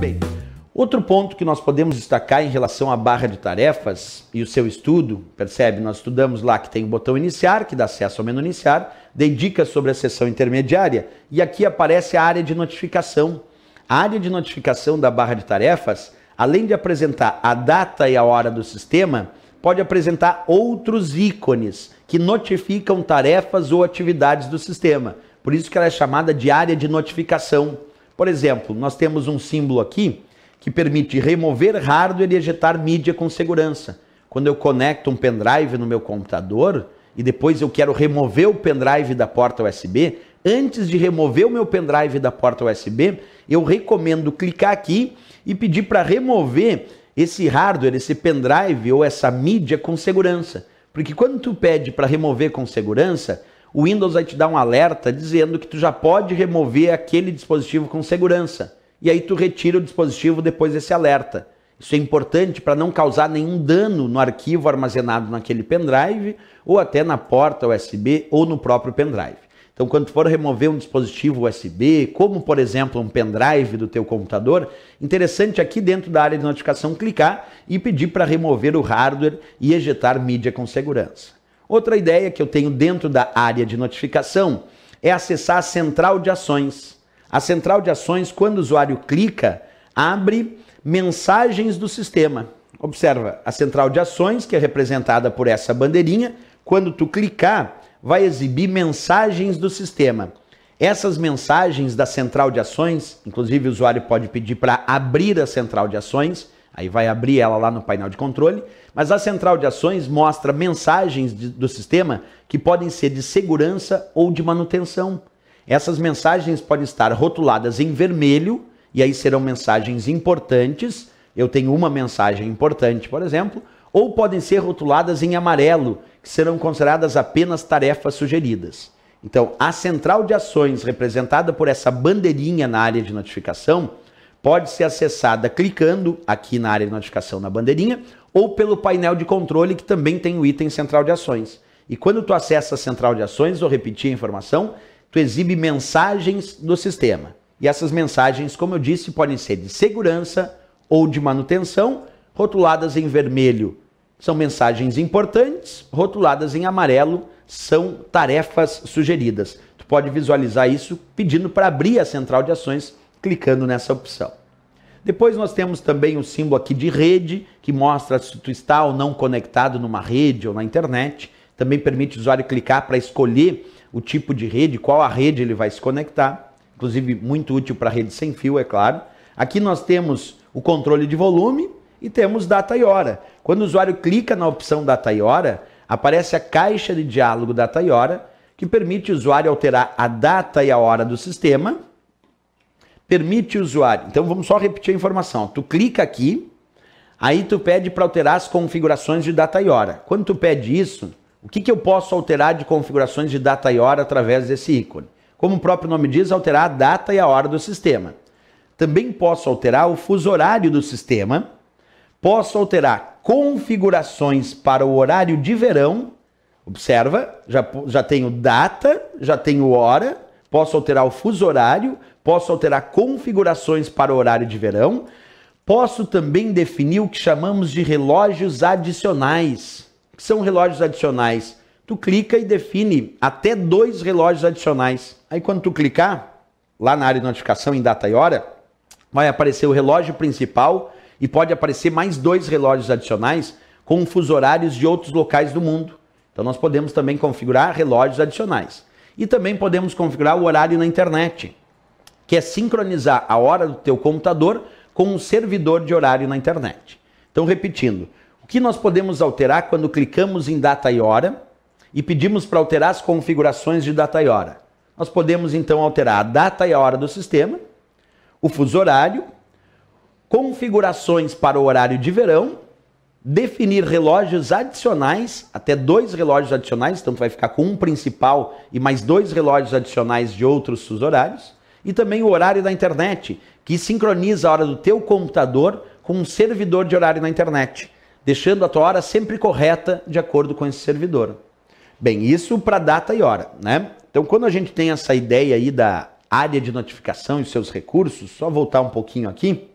Bem, outro ponto que nós podemos destacar em relação à barra de tarefas e o seu estudo, percebe? Nós estudamos lá que tem o botão iniciar, que dá acesso ao menu iniciar, dei dicas sobre a seção intermediária e aqui aparece a área de notificação. A área de notificação da barra de tarefas, além de apresentar a data e a hora do sistema, pode apresentar outros ícones que notificam tarefas ou atividades do sistema. Por isso que ela é chamada de área de notificação. Por exemplo, nós temos um símbolo aqui que permite remover hardware e ejetar mídia com segurança. Quando eu conecto um pendrive no meu computador e depois eu quero remover o pendrive da porta USB, antes de remover o meu pendrive da porta USB, eu recomendo clicar aqui e pedir para remover esse hardware, esse pendrive ou essa mídia com segurança. Porque quando tu pede para remover com segurança, o Windows vai te dar um alerta dizendo que tu já pode remover aquele dispositivo com segurança. E aí tu retira o dispositivo depois desse alerta. Isso é importante para não causar nenhum dano no arquivo armazenado naquele pendrive ou até na porta USB ou no próprio pendrive. Então, quando for remover um dispositivo USB, como por exemplo um pendrive do teu computador, interessante aqui dentro da área de notificação clicar e pedir para remover o hardware e ejetar mídia com segurança. Outra ideia que eu tenho dentro da área de notificação é acessar a central de ações. A central de ações, quando o usuário clica, abre mensagens do sistema. Observa, a central de ações, que é representada por essa bandeirinha, quando tu clicar, vai exibir mensagens do sistema. Essas mensagens da central de ações, inclusive o usuário pode pedir para abrir a central de ações, Aí vai abrir ela lá no painel de controle, mas a central de ações mostra mensagens de, do sistema que podem ser de segurança ou de manutenção. Essas mensagens podem estar rotuladas em vermelho, e aí serão mensagens importantes. Eu tenho uma mensagem importante, por exemplo, ou podem ser rotuladas em amarelo, que serão consideradas apenas tarefas sugeridas. Então, a central de ações, representada por essa bandeirinha na área de notificação, pode ser acessada clicando aqui na área de notificação na bandeirinha ou pelo painel de controle que também tem o item central de ações. E quando tu acessa a central de ações, vou repetir a informação, tu exibe mensagens do sistema. E essas mensagens, como eu disse, podem ser de segurança ou de manutenção, rotuladas em vermelho são mensagens importantes, rotuladas em amarelo são tarefas sugeridas. Tu pode visualizar isso pedindo para abrir a central de ações clicando nessa opção. Depois nós temos também o símbolo aqui de rede, que mostra se tu está ou não conectado numa rede ou na internet. Também permite o usuário clicar para escolher o tipo de rede, qual a rede ele vai se conectar. Inclusive, muito útil para rede sem fio, é claro. Aqui nós temos o controle de volume e temos data e hora. Quando o usuário clica na opção data e hora, aparece a caixa de diálogo data e hora, que permite o usuário alterar a data e a hora do sistema Permite o usuário. Então vamos só repetir a informação. Tu clica aqui, aí tu pede para alterar as configurações de data e hora. Quando tu pede isso, o que, que eu posso alterar de configurações de data e hora através desse ícone? Como o próprio nome diz, alterar a data e a hora do sistema. Também posso alterar o fuso horário do sistema. Posso alterar configurações para o horário de verão. Observa, já, já tenho data, já tenho hora, posso alterar o fuso horário, posso alterar configurações para o horário de verão, posso também definir o que chamamos de relógios adicionais. O que são relógios adicionais? Tu clica e define até dois relógios adicionais. Aí quando tu clicar, lá na área de notificação em data e hora, vai aparecer o relógio principal e pode aparecer mais dois relógios adicionais com fuso horários de outros locais do mundo. Então nós podemos também configurar relógios adicionais. E também podemos configurar o horário na internet, que é sincronizar a hora do teu computador com um servidor de horário na internet. Então, repetindo, o que nós podemos alterar quando clicamos em data e hora e pedimos para alterar as configurações de data e hora? Nós podemos então alterar a data e a hora do sistema, o fuso horário, configurações para o horário de verão definir relógios adicionais, até dois relógios adicionais, então tu vai ficar com um principal e mais dois relógios adicionais de outros horários, e também o horário da internet, que sincroniza a hora do teu computador com um servidor de horário na internet, deixando a tua hora sempre correta de acordo com esse servidor. Bem, isso para data e hora, né? Então, quando a gente tem essa ideia aí da área de notificação e seus recursos, só voltar um pouquinho aqui,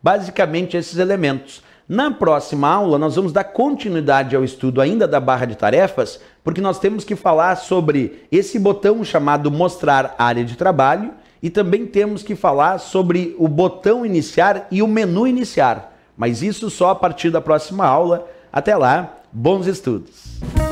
basicamente esses elementos. Na próxima aula, nós vamos dar continuidade ao estudo ainda da barra de tarefas, porque nós temos que falar sobre esse botão chamado Mostrar Área de Trabalho e também temos que falar sobre o botão Iniciar e o menu Iniciar. Mas isso só a partir da próxima aula. Até lá, bons estudos!